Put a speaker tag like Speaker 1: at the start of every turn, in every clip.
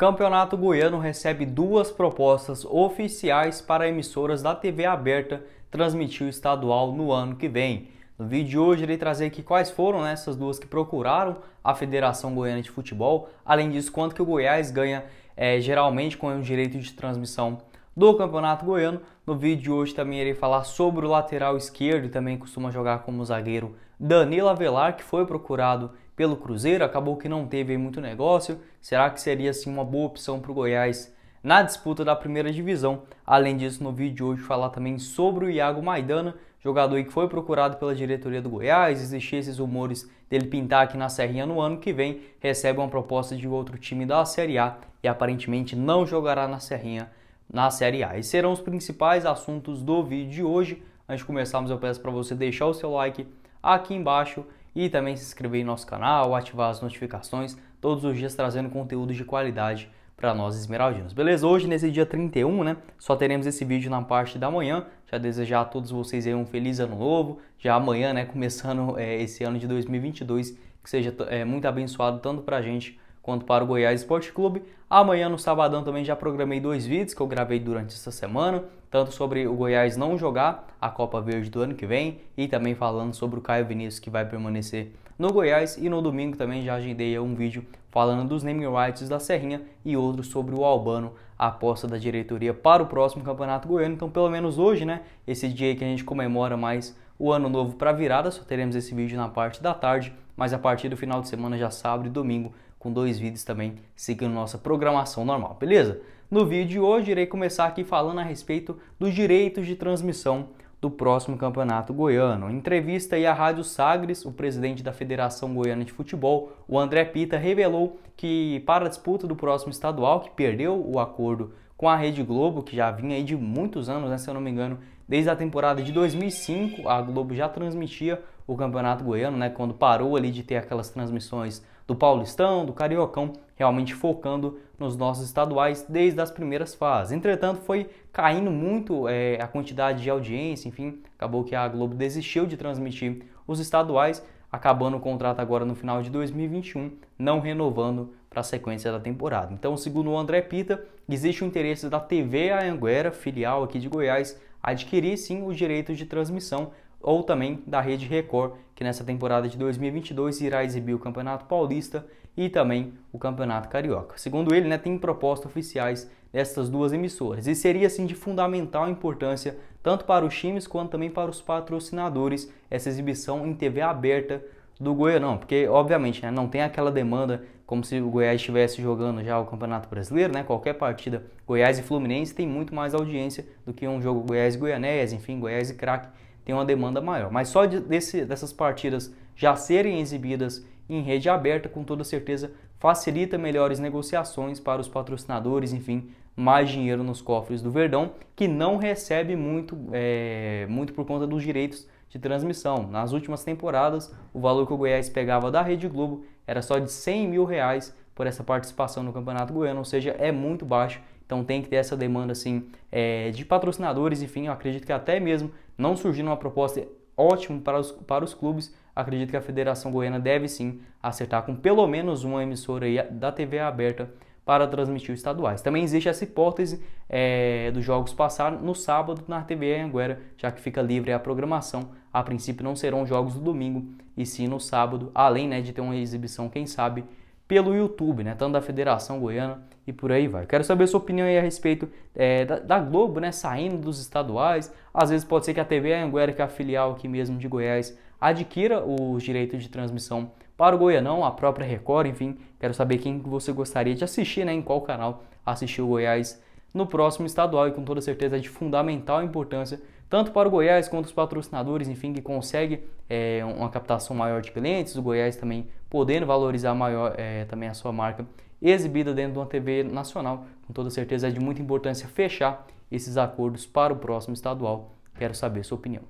Speaker 1: Campeonato Goiano recebe duas propostas oficiais para emissoras da TV aberta transmitir o estadual no ano que vem. No vídeo de hoje irei trazer aqui quais foram né, essas duas que procuraram a Federação Goiana de Futebol, além disso quanto que o Goiás ganha é, geralmente com o direito de transmissão do Campeonato Goiano. No vídeo de hoje também irei falar sobre o lateral esquerdo, também costuma jogar como zagueiro Danilo Avelar, que foi procurado pelo Cruzeiro, acabou que não teve muito negócio. Será que seria assim uma boa opção para o Goiás na disputa da primeira divisão? Além disso, no vídeo de hoje falar também sobre o Iago Maidana, jogador que foi procurado pela diretoria do Goiás, existem esses rumores dele pintar aqui na Serrinha no ano que vem, recebe uma proposta de outro time da Série A e aparentemente não jogará na Serrinha na Série A. E serão os principais assuntos do vídeo de hoje. Antes de começarmos, eu peço para você deixar o seu like aqui embaixo e também se inscrever em nosso canal, ativar as notificações, todos os dias trazendo conteúdo de qualidade para nós esmeraldinos. Beleza? Hoje, nesse dia 31, né, só teremos esse vídeo na parte da manhã. Já desejar a todos vocês aí um feliz ano novo. Já amanhã, né, começando é, esse ano de 2022, que seja é, muito abençoado tanto para a gente quanto para o Goiás Esporte Clube. Amanhã, no sabadão, também já programei dois vídeos que eu gravei durante essa semana tanto sobre o Goiás não jogar a Copa Verde do ano que vem e também falando sobre o Caio Vinícius que vai permanecer no Goiás e no domingo também já agendei um vídeo falando dos naming rights da Serrinha e outro sobre o Albano, a aposta da diretoria para o próximo Campeonato Goiano. Então, pelo menos hoje, né, esse dia que a gente comemora mais o ano novo para virada, só teremos esse vídeo na parte da tarde, mas a partir do final de semana, já sábado e domingo, com dois vídeos também seguindo nossa programação normal, beleza? No vídeo de hoje irei começar aqui falando a respeito dos direitos de transmissão do próximo campeonato goiano. Em entrevista aí à Rádio Sagres, o presidente da Federação Goiana de Futebol, o André Pita, revelou que para a disputa do próximo estadual, que perdeu o acordo com a Rede Globo, que já vinha aí de muitos anos, né, se eu não me engano, desde a temporada de 2005, a Globo já transmitia o Campeonato Goiano, né, quando parou ali de ter aquelas transmissões do Paulistão, do Cariocão, realmente focando nos nossos estaduais desde as primeiras fases. Entretanto, foi caindo muito é, a quantidade de audiência, enfim, acabou que a Globo desistiu de transmitir os estaduais, acabando o contrato agora no final de 2021, não renovando para a sequência da temporada. Então, segundo o André Pita, existe o interesse da TV Anguera, filial aqui de Goiás, adquirir sim os direitos de transmissão ou também da Rede Record, que nessa temporada de 2022 irá exibir o Campeonato Paulista e também o Campeonato Carioca. Segundo ele, né, tem propostas oficiais dessas duas emissoras e seria assim de fundamental importância tanto para os times quanto também para os patrocinadores essa exibição em TV aberta do Goianão, porque obviamente né, não tem aquela demanda como se o Goiás estivesse jogando já o Campeonato Brasileiro, né? Qualquer partida Goiás e Fluminense tem muito mais audiência do que um jogo Goiás e Goianés, enfim, Goiás e Craque tem uma demanda maior. Mas só de, desse, dessas partidas já serem exibidas em rede aberta, com toda certeza, facilita melhores negociações para os patrocinadores, enfim, mais dinheiro nos cofres do Verdão, que não recebe muito, é, muito por conta dos direitos de transmissão. Nas últimas temporadas, o valor que o Goiás pegava da Rede Globo era só de 100 mil reais por essa participação no Campeonato Goiano, ou seja, é muito baixo então tem que ter essa demanda assim é, de patrocinadores, enfim, eu acredito que até mesmo não surgindo uma proposta ótima para os, para os clubes, acredito que a Federação Goiana deve sim acertar com pelo menos uma emissora aí da TV aberta para transmitir os estaduais. Também existe essa hipótese é, dos jogos passar no sábado na TV Anguera, já que fica livre a programação. A princípio não serão jogos do domingo, e sim no sábado, além né, de ter uma exibição, quem sabe, pelo YouTube, né, tanto da Federação Goiana e por aí vai. quero saber a sua opinião aí a respeito é, da, da, Globo, né? Saindo dos estaduais. Às vezes pode ser que a TV Anguera, que é a filial aqui mesmo de Goiás, adquira os direitos de transmissão para o Goianão, a própria Record, enfim. Quero saber quem você gostaria de assistir, né? Em qual canal assistir o Goiás no próximo estadual e com toda certeza é de fundamental importância tanto para o Goiás quanto os patrocinadores, enfim, que consegue é, uma captação maior de clientes, o Goiás também podendo valorizar maior é, também a sua marca exibida dentro de uma TV nacional. Com toda certeza é de muita importância fechar esses acordos para o próximo estadual. Quero saber sua opinião.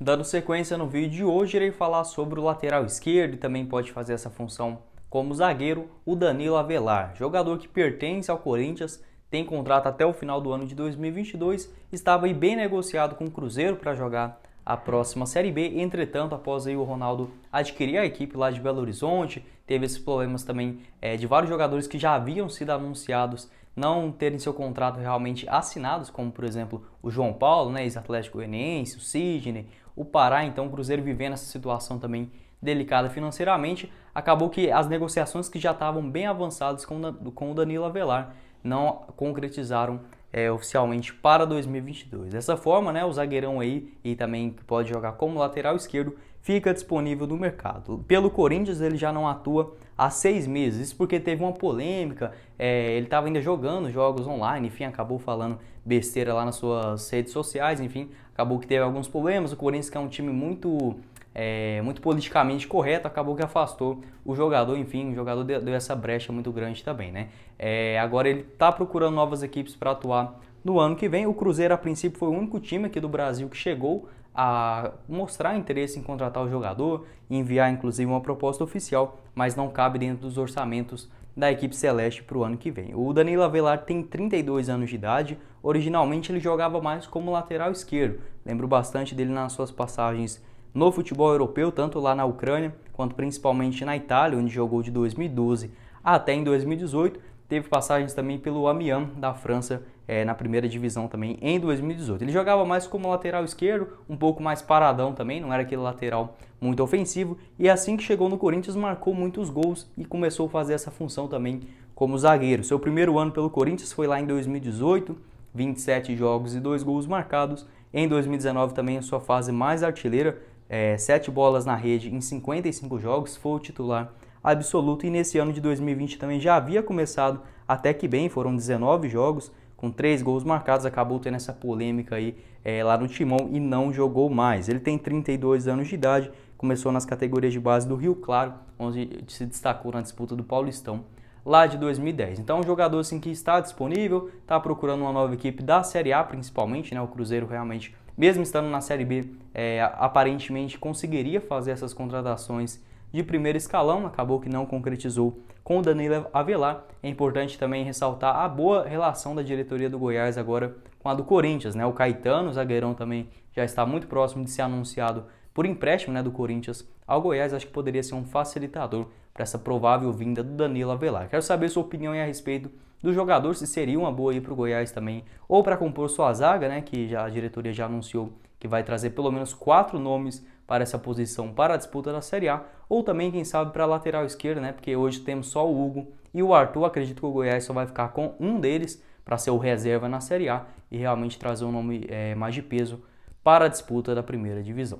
Speaker 1: Dando sequência no vídeo de hoje, irei falar sobre o lateral esquerdo e também pode fazer essa função como zagueiro, o Danilo Avelar, jogador que pertence ao Corinthians, tem contrato até o final do ano de 2022, estava aí bem negociado com o Cruzeiro para jogar a próxima Série B, entretanto, após aí o Ronaldo adquirir a equipe lá de Belo Horizonte, teve esses problemas também é, de vários jogadores que já haviam sido anunciados não terem seu contrato realmente assinados, como por exemplo o João Paulo, né, ex-atlético goianiense, o Sidney, o Pará, então o Cruzeiro vivendo essa situação também delicada financeiramente, acabou que as negociações que já estavam bem avançadas com, com o Danilo Avelar não concretizaram é, oficialmente para 2022. Dessa forma, né, o zagueirão aí e também que pode jogar como lateral esquerdo fica disponível no mercado. Pelo Corinthians ele já não atua há seis meses, isso porque teve uma polêmica, é, ele estava ainda jogando jogos online, enfim, acabou falando besteira lá nas suas redes sociais, enfim, acabou que teve alguns problemas. O Corinthians que é um time muito é, muito politicamente correto, acabou que afastou o jogador, enfim, o jogador deu, deu essa brecha muito grande também, né? É, agora ele está procurando novas equipes para atuar no ano que vem. O Cruzeiro, a princípio, foi o único time aqui do Brasil que chegou a mostrar interesse em contratar o jogador, enviar inclusive uma proposta oficial, mas não cabe dentro dos orçamentos da equipe celeste para o ano que vem. O Danilo Avelar tem 32 anos de idade, originalmente ele jogava mais como lateral esquerdo, lembro bastante dele nas suas passagens no futebol europeu, tanto lá na Ucrânia quanto principalmente na Itália, onde jogou de 2012 até em 2018. Teve passagens também pelo Amiens da França é, na primeira divisão também em 2018. Ele jogava mais como lateral esquerdo, um pouco mais paradão também, não era aquele lateral muito ofensivo. E é assim que chegou no Corinthians, marcou muitos gols e começou a fazer essa função também como zagueiro. Seu primeiro ano pelo Corinthians foi lá em 2018, 27 jogos e 2 gols marcados. Em 2019 também a sua fase mais artilheira, é, sete bolas na rede em 55 jogos, foi o titular absoluto e nesse ano de 2020 também já havia começado até que bem, foram 19 jogos, com três gols marcados, acabou tendo essa polêmica aí é, lá no Timão e não jogou mais. Ele tem 32 anos de idade, começou nas categorias de base do Rio Claro, onde se destacou na disputa do Paulistão lá de 2010. Então, um jogador assim que está disponível, está procurando uma nova equipe da Série A, principalmente, né? O Cruzeiro realmente mesmo estando na Série B, é, aparentemente conseguiria fazer essas contratações de primeiro escalão, acabou que não concretizou com o Danilo Avelar. É importante também ressaltar a boa relação da diretoria do Goiás agora com a do Corinthians, né? O Caetano, o zagueirão também já está muito próximo de ser anunciado por empréstimo, né, do Corinthians ao Goiás, acho que poderia ser um facilitador para essa provável vinda do Danilo Avelar. Quero saber sua opinião a respeito do jogador, se seria uma boa aí para o Goiás também, ou para compor sua zaga, né, que já, a diretoria já anunciou que vai trazer pelo menos quatro nomes para essa posição para a disputa da Série A, ou também, quem sabe, para a lateral esquerda, né, porque hoje temos só o Hugo e o Arthur, acredito que o Goiás só vai ficar com um deles para ser o reserva na Série A e realmente trazer um nome é, mais de peso para a disputa da primeira divisão.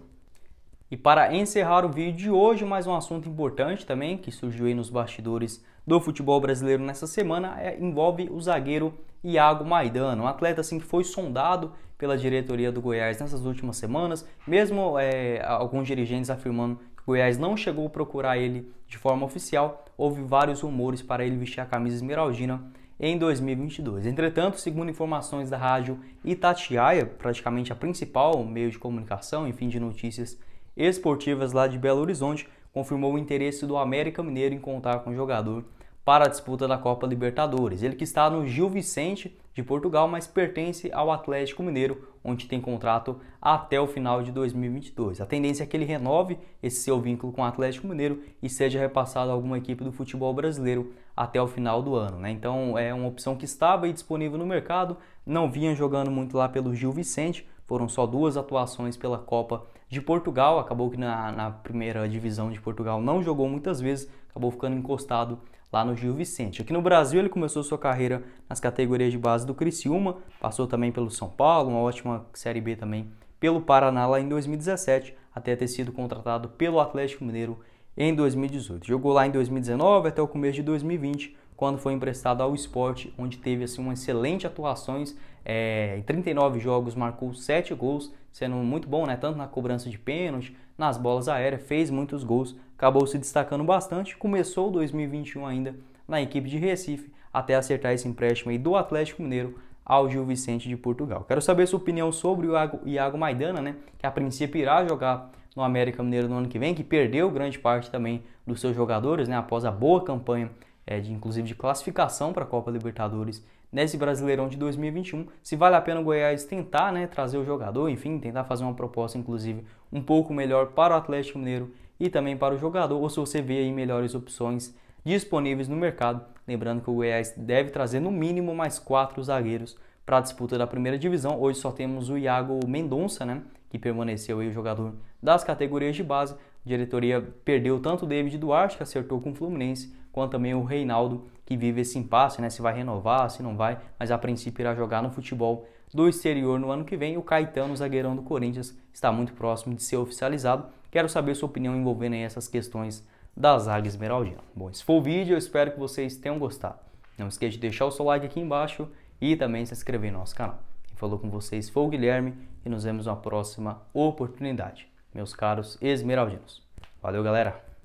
Speaker 1: E para encerrar o vídeo de hoje, mais um assunto importante também que surgiu aí nos bastidores do futebol brasileiro nessa semana é, envolve o zagueiro Iago Maidano, um atleta assim que foi sondado pela diretoria do Goiás nessas últimas semanas, mesmo é, alguns dirigentes afirmando que o Goiás não chegou a procurar ele de forma oficial, houve vários rumores para ele vestir a camisa esmeraldina em 2022. Entretanto, segundo informações da rádio Itatiaia, praticamente a principal meio de comunicação, enfim, de notícias esportivas lá de Belo Horizonte, confirmou o interesse do América Mineiro em contar com o jogador para a disputa da Copa Libertadores. Ele que está no Gil Vicente de Portugal, mas pertence ao Atlético Mineiro, onde tem contrato até o final de 2022. A tendência é que ele renove esse seu vínculo com o Atlético Mineiro e seja repassado a alguma equipe do futebol brasileiro até o final do ano. Né? Então é uma opção que estava disponível no mercado, não vinha jogando muito lá pelo Gil Vicente, foram só duas atuações pela Copa de Portugal, acabou que na, na primeira divisão de Portugal não jogou muitas vezes, acabou ficando encostado lá no Gil Vicente. Aqui no Brasil ele começou sua carreira nas categorias de base do Criciúma, passou também pelo São Paulo, uma ótima Série B também, pelo Paraná lá em 2017, até ter sido contratado pelo Atlético Mineiro em 2018. Jogou lá em 2019 até o começo de 2020, quando foi emprestado ao esporte, onde teve assim, uma excelente atuações, é, em 39 jogos marcou 7 gols, sendo muito bom, né? Tanto na cobrança de pênalti, nas bolas aéreas, fez muitos gols, acabou se destacando bastante. Começou 2021 ainda na equipe de Recife, até acertar esse empréstimo aí do Atlético Mineiro ao Gil Vicente de Portugal. Quero saber sua opinião sobre o Iago Maidana, né? Que a princípio irá jogar no América Mineiro no ano que vem, que perdeu grande parte também dos seus jogadores, né? Após a boa campanha é, de, inclusive de classificação para a Copa Libertadores nesse Brasileirão de 2021, se vale a pena o Goiás tentar né, trazer o jogador, enfim, tentar fazer uma proposta, inclusive, um pouco melhor para o Atlético Mineiro e também para o jogador, ou se você vê aí melhores opções disponíveis no mercado. Lembrando que o Goiás deve trazer no mínimo mais quatro zagueiros para a disputa da primeira divisão. Hoje só temos o Iago Mendonça, né, que permaneceu aí o jogador das categorias de base, diretoria perdeu tanto o David Duarte, que acertou com o Fluminense, quanto também o Reinaldo, que vive esse impasse, né? Se vai renovar, se não vai, mas a princípio irá jogar no futebol do exterior no ano que vem. O Caetano, zagueirão do Corinthians, está muito próximo de ser oficializado. Quero saber sua opinião envolvendo essas questões da zaga esmeraldinas. Bom, esse foi o vídeo, eu espero que vocês tenham gostado. Não esqueça de deixar o seu like aqui embaixo e também se inscrever no nosso canal. Quem falou com vocês foi o Guilherme e nos vemos na próxima oportunidade meus caros esmeraldinos. Valeu, galera!